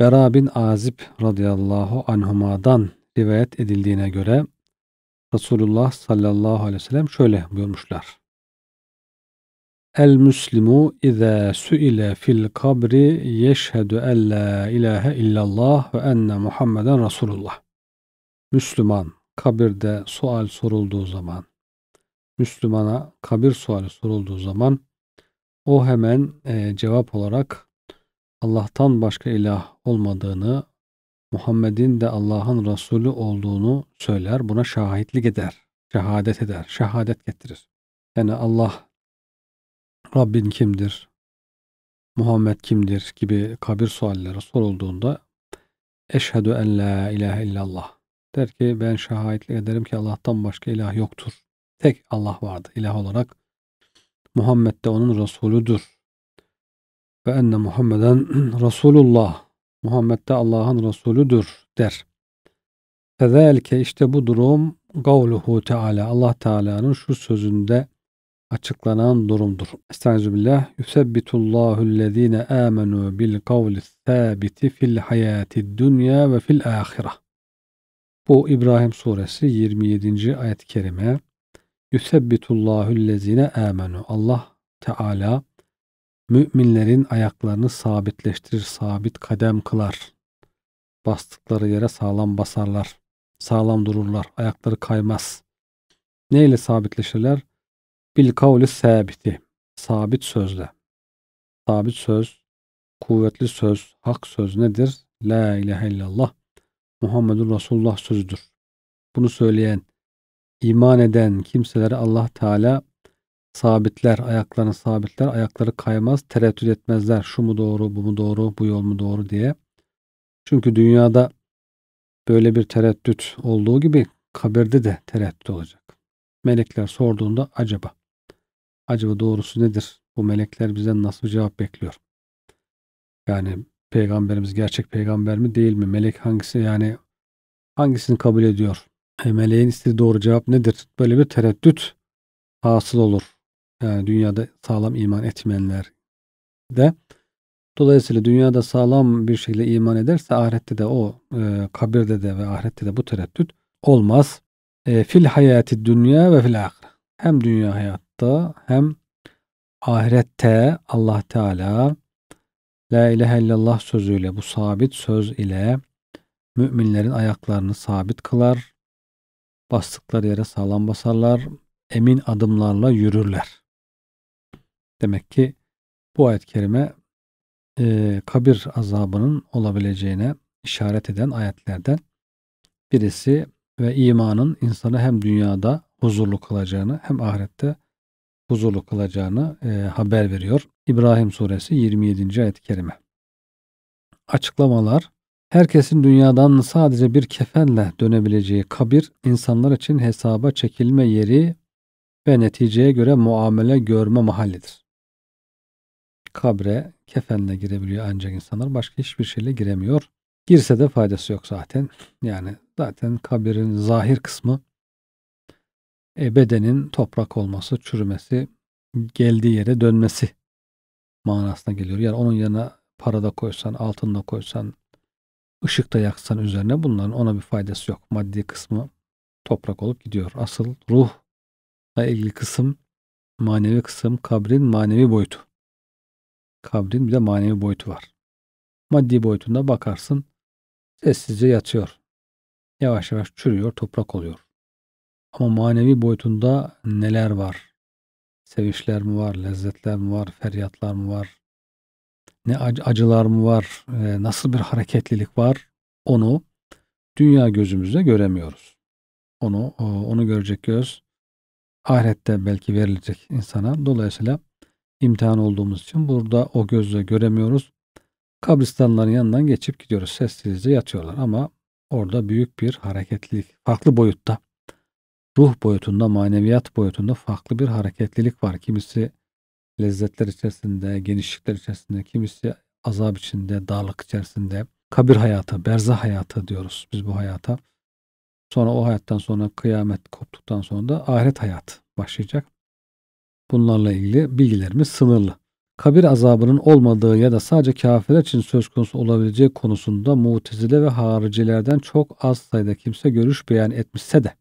Bera bin Azib radıyallahu anhumadan rivayet edildiğine göre Resulullah sallallahu aleyhi ve sellem şöyle buyurmuşlar. El müslimu izâ suile fil kabri yeşhedü en la ilahe illallah ve enne Muhammeden Resulullah. Müslüman kabirde sual sorulduğu zaman, Müslümana kabir suali sorulduğu zaman o hemen e, cevap olarak Allah'tan başka ilah olmadığını, Muhammed'in de Allah'ın Resulü olduğunu söyler, buna şahitlik eder, şehadet eder, şehadet getirir. Yani Allah Rabbin kimdir, Muhammed kimdir gibi kabir sualleri sorulduğunda eşhedü en la ilahe illallah der ki ben şahitlik ederim ki Allah'tan başka ilah yoktur. Tek Allah vardı ilah olarak. Muhammed de onun Resulüdür ve enne Muhammeden Resulullah Muhammed de Allah'ın Resulüdür der. Fezalike işte bu durum gavluhu Teala Allah Teala'nın şu sözünde açıklanan durumdur. Estağfirullah. Yusebbitullahu lezine amenu bil kavli sabiti fil hayati dünya ve fil ahira. Bu İbrahim suresi 27. ayet-i kerime. Yusebbitullahu lezine amenu. Allah Teala Müminlerin ayaklarını sabitleştirir, sabit kadem kılar. Bastıkları yere sağlam basarlar. Sağlam dururlar. Ayakları kaymaz. Neyle sabitleşirler? Bil kavli sabiti. Sabit sözle. Sabit söz, kuvvetli söz, hak söz nedir? La ilahe illallah. Muhammedur Resulullah sözüdür. Bunu söyleyen, iman eden kimselere Allah Teala sabitler, ayaklarını sabitler, ayakları kaymaz, tereddüt etmezler. Şu mu doğru, bu mu doğru, bu yol mu doğru diye. Çünkü dünyada böyle bir tereddüt olduğu gibi kabirde de tereddüt olacak. Melekler sorduğunda acaba, acaba doğrusu nedir? Bu melekler bize nasıl cevap bekliyor? Yani peygamberimiz gerçek peygamber mi değil mi? Melek hangisi yani hangisini kabul ediyor? E, meleğin istediği doğru cevap nedir? Böyle bir tereddüt hasıl olur yani ee, dünyada sağlam iman etmeyenler de dolayısıyla dünyada sağlam bir şekilde iman ederse ahirette de o e, kabirde de ve ahirette de bu tereddüt olmaz. E, fil hayati dünya ve fil ahire. Hem dünya hayatta hem ahirette Allah Teala La ilahe illallah sözüyle bu sabit söz ile müminlerin ayaklarını sabit kılar. Bastıkları yere sağlam basarlar. Emin adımlarla yürürler. Demek ki bu ayet kerime e, kabir azabının olabileceğine işaret eden ayetlerden birisi ve imanın insanı hem dünyada huzurlu kılacağını hem ahirette huzurlu kılacağını e, haber veriyor. İbrahim suresi 27. ayet kerime. Açıklamalar Herkesin dünyadan sadece bir kefenle dönebileceği kabir insanlar için hesaba çekilme yeri ve neticeye göre muamele görme mahallidir kabre kefenle girebiliyor ancak insanlar başka hiçbir şeyle giremiyor. Girse de faydası yok zaten. Yani zaten kabirin zahir kısmı e, bedenin toprak olması, çürümesi, geldiği yere dönmesi manasına geliyor. Yani onun yanına para da koysan, altın da koysan, ışık da yaksan üzerine bunların ona bir faydası yok. Maddi kısmı toprak olup gidiyor. Asıl ruhla ilgili kısım, manevi kısım kabrin manevi boyutu kabrin bir de manevi boyutu var. Maddi boyutunda bakarsın sessizce yatıyor. Yavaş yavaş çürüyor, toprak oluyor. Ama manevi boyutunda neler var? Sevinçler mi var, lezzetler mi var, feryatlar mı var? Ne acılar mı var? Ee, nasıl bir hareketlilik var? Onu dünya gözümüzle göremiyoruz. Onu onu görecek göz ahirette belki verilecek insana. Dolayısıyla imtihan olduğumuz için burada o gözle göremiyoruz. Kabristanların yanından geçip gidiyoruz. Sessizce yatıyorlar ama orada büyük bir hareketlilik, farklı boyutta, ruh boyutunda, maneviyat boyutunda farklı bir hareketlilik var. Kimisi lezzetler içerisinde, genişlikler içerisinde, kimisi azap içinde, darlık içerisinde, kabir hayatı, berza hayatı diyoruz biz bu hayata. Sonra o hayattan sonra kıyamet koptuktan sonra da ahiret hayatı başlayacak. Bunlarla ilgili bilgilerimiz sınırlı. Kabir azabının olmadığı ya da sadece kafirler için söz konusu olabileceği konusunda mutezile ve haricilerden çok az sayıda kimse görüş beyan etmişse de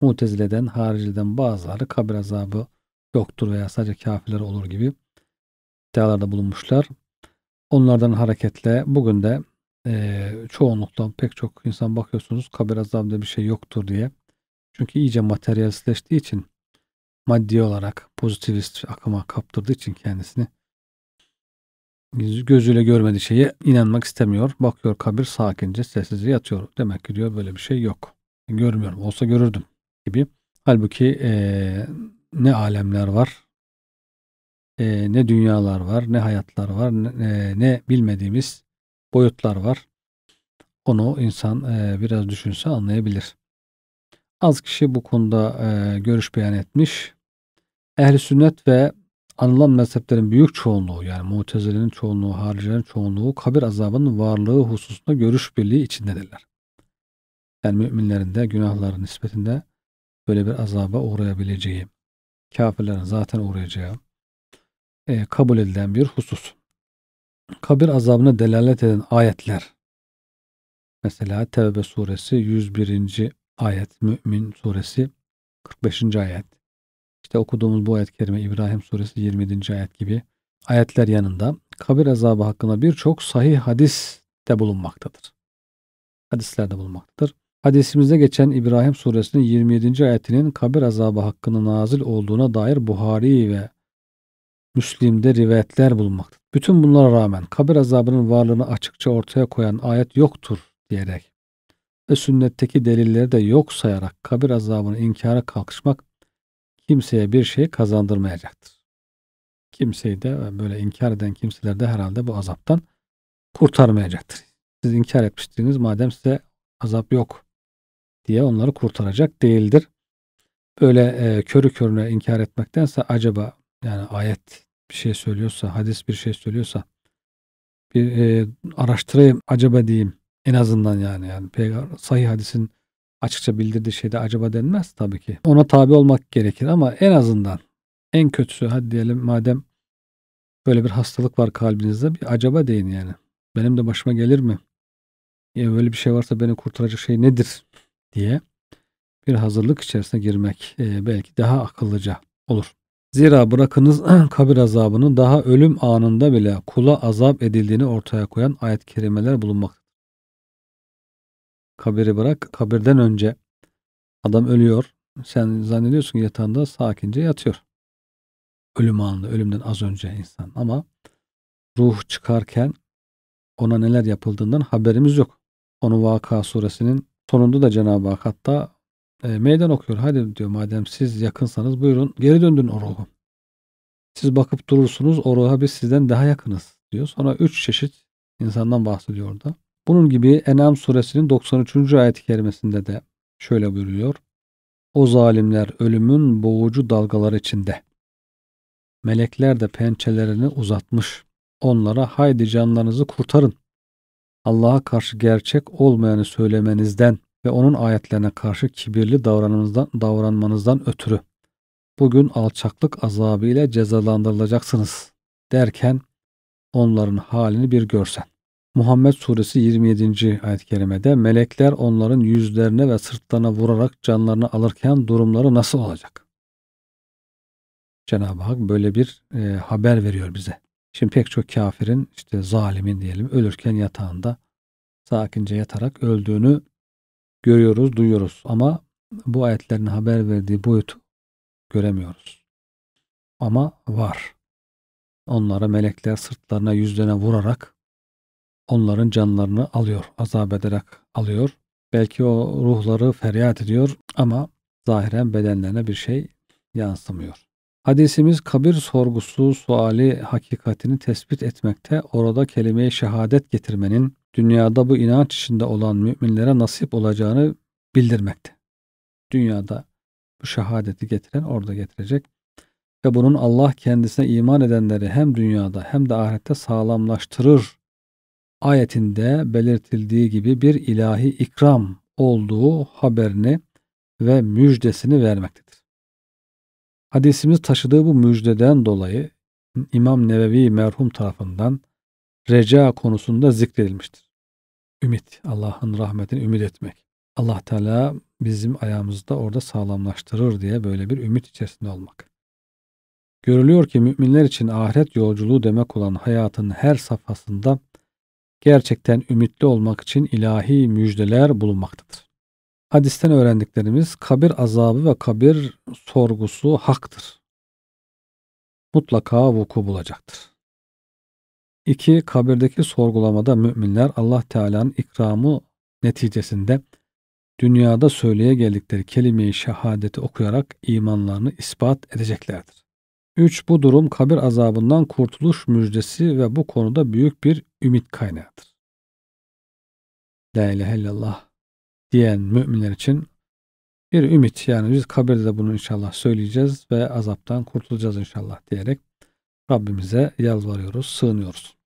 mutezileden, hariciden bazıları kabir azabı yoktur veya sadece kafirler olur gibi iddialarda bulunmuşlar. Onlardan hareketle bugün de e, çoğunluktan pek çok insan bakıyorsunuz kabir azabında bir şey yoktur diye. Çünkü iyice materyalistleştiği için maddi olarak pozitivist akıma kaptırdığı için kendisini gözüyle görmediği şeye inanmak istemiyor. Bakıyor kabir sakince sessizce yatıyor. Demek ki diyor böyle bir şey yok. Görmüyorum. Olsa görürdüm gibi. Halbuki ee, ne alemler var, e, ne dünyalar var, ne hayatlar var, ne, e, ne bilmediğimiz boyutlar var. Onu insan e, biraz düşünse anlayabilir. Az kişi bu konuda e, görüş beyan etmiş. Ehli sünnet ve anılan mezheplerin büyük çoğunluğu yani mutezilenin çoğunluğu, haricilerin çoğunluğu kabir azabının varlığı hususunda görüş birliği içindedirler. Yani müminlerin de günahların nispetinde böyle bir azaba uğrayabileceği, kafirlerin zaten uğrayacağı e, kabul edilen bir husus. Kabir azabına delalet eden ayetler. Mesela Tevbe suresi 101 ayet Mümin suresi 45. ayet. İşte okuduğumuz bu ayet-i kerime İbrahim suresi 27. ayet gibi ayetler yanında kabir azabı hakkında birçok sahih hadis de bulunmaktadır. Hadislerde bulunmaktadır. Hadisimizde geçen İbrahim suresinin 27. ayetinin kabir azabı hakkında nazil olduğuna dair Buhari ve Müslim'de rivayetler bulunmaktadır. Bütün bunlara rağmen kabir azabının varlığını açıkça ortaya koyan ayet yoktur diyerek ve sünnetteki delilleri de yok sayarak kabir azabını inkara kalkışmak kimseye bir şey kazandırmayacaktır. Kimseyi de böyle inkar eden kimseler de herhalde bu azaptan kurtarmayacaktır. Siz inkar etmiştiniz madem size azap yok diye onları kurtaracak değildir. Böyle e, körü körüne inkar etmektense acaba yani ayet bir şey söylüyorsa, hadis bir şey söylüyorsa bir e, araştırayım acaba diyeyim en azından yani yani peygamber sahih hadisin açıkça bildirdiği şeyde acaba denmez tabii ki. Ona tabi olmak gerekir ama en azından en kötüsü hadi diyelim madem böyle bir hastalık var kalbinizde bir acaba deyin yani. Benim de başıma gelir mi? Ya böyle bir şey varsa beni kurtaracak şey nedir diye bir hazırlık içerisine girmek e, belki daha akıllıca olur. Zira bırakınız kabir azabını daha ölüm anında bile kula azap edildiğini ortaya koyan ayet-i kerimeler bulunmaktadır kabiri bırak. Kabirden önce adam ölüyor. Sen zannediyorsun yatağında sakince yatıyor. Ölüm anında, ölümden az önce insan. Ama ruh çıkarken ona neler yapıldığından haberimiz yok. Onu Vaka suresinin sonunda da Cenab-ı Hak hatta e, meydan okuyor. Hadi diyor madem siz yakınsanız buyurun geri döndün o ruhu. Siz bakıp durursunuz o ruha biz sizden daha yakınız diyor. Sonra üç çeşit insandan bahsediyor orada. Bunun gibi Enam suresinin 93. ayet-i kerimesinde de şöyle buyuruyor. O zalimler ölümün boğucu dalgalar içinde. Melekler de pençelerini uzatmış. Onlara haydi canlarınızı kurtarın. Allah'a karşı gerçek olmayanı söylemenizden ve onun ayetlerine karşı kibirli davranmanızdan, davranmanızdan ötürü bugün alçaklık azabı ile cezalandırılacaksınız derken onların halini bir görsen. Muhammed suresi 27. ayet-i kerimede melekler onların yüzlerine ve sırtlarına vurarak canlarını alırken durumları nasıl olacak? Cenab-ı Hak böyle bir e, haber veriyor bize. Şimdi pek çok kafirin işte zalimin diyelim ölürken yatağında sakince yatarak öldüğünü görüyoruz, duyuyoruz ama bu ayetlerin haber verdiği boyutu göremiyoruz. Ama var. Onlara melekler sırtlarına yüzlerine vurarak onların canlarını alıyor. Azap ederek alıyor. Belki o ruhları feryat ediyor ama zahiren bedenlerine bir şey yansımıyor. Hadisimiz kabir sorgusu suali hakikatini tespit etmekte orada kelimeye şehadet getirmenin dünyada bu inanç içinde olan müminlere nasip olacağını bildirmekte. Dünyada bu şehadeti getiren orada getirecek ve bunun Allah kendisine iman edenleri hem dünyada hem de ahirette sağlamlaştırır ayetinde belirtildiği gibi bir ilahi ikram olduğu haberini ve müjdesini vermektedir. Hadisimiz taşıdığı bu müjdeden dolayı İmam Nevevi merhum tarafından reca konusunda zikredilmiştir. Ümit, Allah'ın rahmetini ümit etmek. Allah Teala bizim ayağımızda orada sağlamlaştırır diye böyle bir ümit içerisinde olmak. Görülüyor ki müminler için ahiret yolculuğu demek olan hayatın her safhasında gerçekten ümitli olmak için ilahi müjdeler bulunmaktadır. Hadisten öğrendiklerimiz kabir azabı ve kabir sorgusu haktır. Mutlaka vuku bulacaktır. 2. Kabirdeki sorgulamada müminler Allah Teala'nın ikramı neticesinde dünyada söyleye geldikleri kelime-i şehadeti okuyarak imanlarını ispat edeceklerdir. 3. Bu durum kabir azabından kurtuluş müjdesi ve bu konuda büyük bir ümit kaynağıdır. La ilahe illallah diyen müminler için bir ümit yani biz kabirde de bunu inşallah söyleyeceğiz ve azaptan kurtulacağız inşallah diyerek Rabbimize yalvarıyoruz, sığınıyoruz.